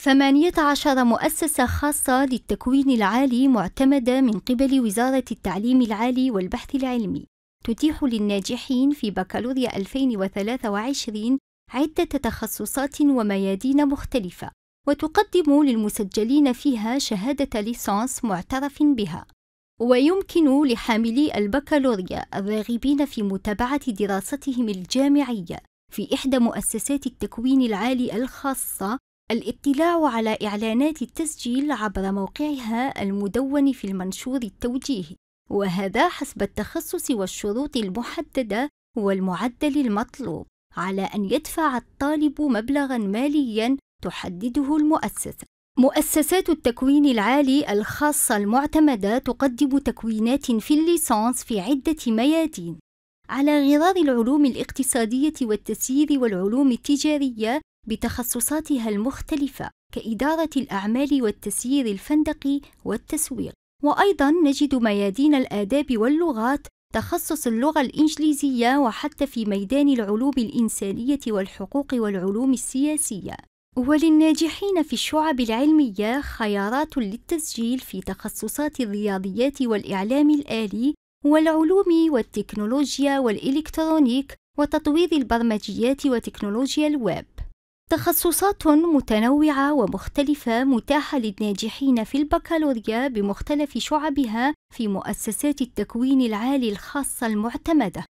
18 مؤسسة خاصة للتكوين العالي معتمدة من قبل وزارة التعليم العالي والبحث العلمي تتيح للناجحين في بكالوريا 2023 عدة تخصصات وميادين مختلفة وتقدم للمسجلين فيها شهادة ليسانس معترف بها ويمكن لحاملي البكالوريا الراغبين في متابعة دراستهم الجامعية في إحدى مؤسسات التكوين العالي الخاصة الاطلاع على إعلانات التسجيل عبر موقعها المدون في المنشور التوجيهي وهذا حسب التخصص والشروط المحددة والمعدل المطلوب على أن يدفع الطالب مبلغا ماليا تحدده المؤسسة مؤسسات التكوين العالي الخاصة المعتمدة تقدم تكوينات في الليسانس في عدة ميادين على غرار العلوم الاقتصادية والتسيير والعلوم التجارية بتخصصاتها المختلفة كإدارة الأعمال والتسيير الفندقي والتسويق، وأيضًا نجد ميادين الآداب واللغات تخصص اللغة الإنجليزية وحتى في ميدان العلوم الإنسانية والحقوق والعلوم السياسية. وللناجحين في الشعب العلمية خيارات للتسجيل في تخصصات الرياضيات والإعلام الآلي والعلوم والتكنولوجيا والإلكترونيك وتطوير البرمجيات وتكنولوجيا الويب. تخصصات متنوعة ومختلفة متاحة للناجحين في البكالوريا بمختلف شعبها في مؤسسات التكوين العالي الخاصة المعتمدة